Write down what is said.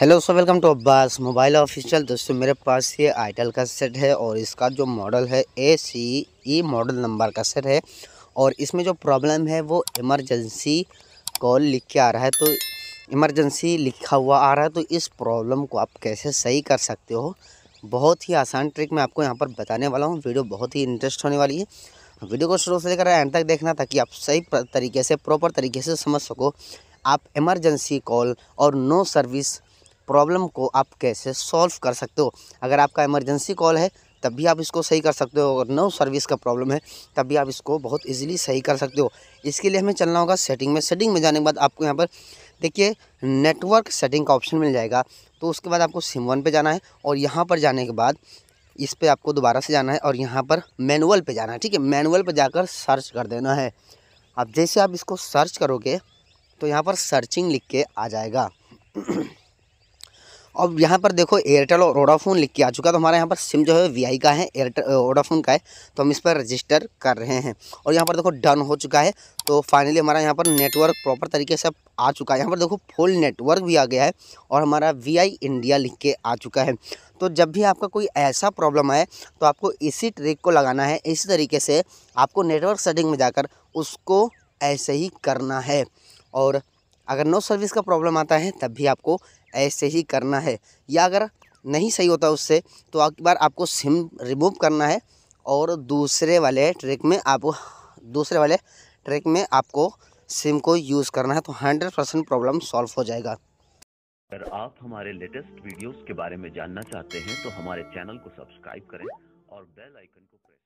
hello so welcome to Abbas mobile official दोस्तों मेरे पास ये आइटल का सेट है और इसका जो मॉडल है A C E model number का सेट है और इसमें जो प्रॉब्लम है वो इमरजेंसी कॉल लिख के आ रहा है तो इमरजेंसी लिखा हुआ आ रहा है तो इस प्रॉब्लम को आप कैसे सही कर सकते हो बहुत ही आसान ट्रिक मैं आपको यहाँ पर बताने वाला हूँ वीडियो बहुत ही इंटरेस्ट होने वाली है वीडियो को शुरू से लेकर एंड तक देखना ताकि आप सही तरीके से प्रॉपर तरीके से समझ सको आप इमरजेंसी कॉल और नो सर्विस प्रॉब्लम को आप कैसे सॉल्व कर सकते हो अगर आपका इमरजेंसी कॉल है तब भी आप इसको सही कर सकते हो अगर नो सर्विस का प्रॉब्लम है तब भी आप इसको बहुत इजीली सही कर सकते हो इसके लिए हमें चलना होगा सेटिंग में सेटिंग में जाने के बाद आपको यहाँ पर देखिए नेटवर्क सेटिंग का ऑप्शन मिल जाएगा तो उसके बाद आपको सिम वन पर जाना है और यहाँ पर जाने के बाद इस पर आपको दोबारा से जाना है और यहाँ पर मैनुअल पर जाना है ठीक है मैनुअल पर जाकर सर्च कर देना है अब जैसे आप इसको सर्च करोगे तो यहाँ पर सर्चिंग लिख के आ जाएगा अब यहाँ पर देखो एयरटेल और ओडाफोन लिख के आ चुका है तो हमारे यहाँ पर सिम जो है वी का है एयरटेल ओडाफोन का है तो हम इस पर रजिस्टर कर रहे हैं और यहाँ पर देखो डन हो चुका है तो फाइनली हमारा यहाँ पर नेटवर्क प्रॉपर तरीके से आ चुका है यहाँ पर देखो फुल नेटवर्क भी आ गया है और हमारा वी इंडिया लिख के आ चुका है तो जब भी आपका कोई ऐसा प्रॉब्लम आए तो आपको इसी ट्रिक को लगाना है इसी तरीके से आपको नेटवर्क सेटिंग में जाकर उसको ऐसे ही करना है और अगर नो सर्विस का प्रॉब्लम आता है तब भी आपको ऐसे ही करना है या अगर नहीं सही होता उससे तो एक बार आपको सिम रिमूव करना है और दूसरे वाले ट्रैक में आप दूसरे वाले ट्रैक में आपको सिम को यूज़ करना है तो हंड्रेड परसेंट प्रॉब्लम सॉल्व हो जाएगा अगर आप हमारे लेटेस्ट वीडियोस के बारे में जानना चाहते हैं तो हमारे चैनल को सब्सक्राइब करें और बेल आइकन को प्रेस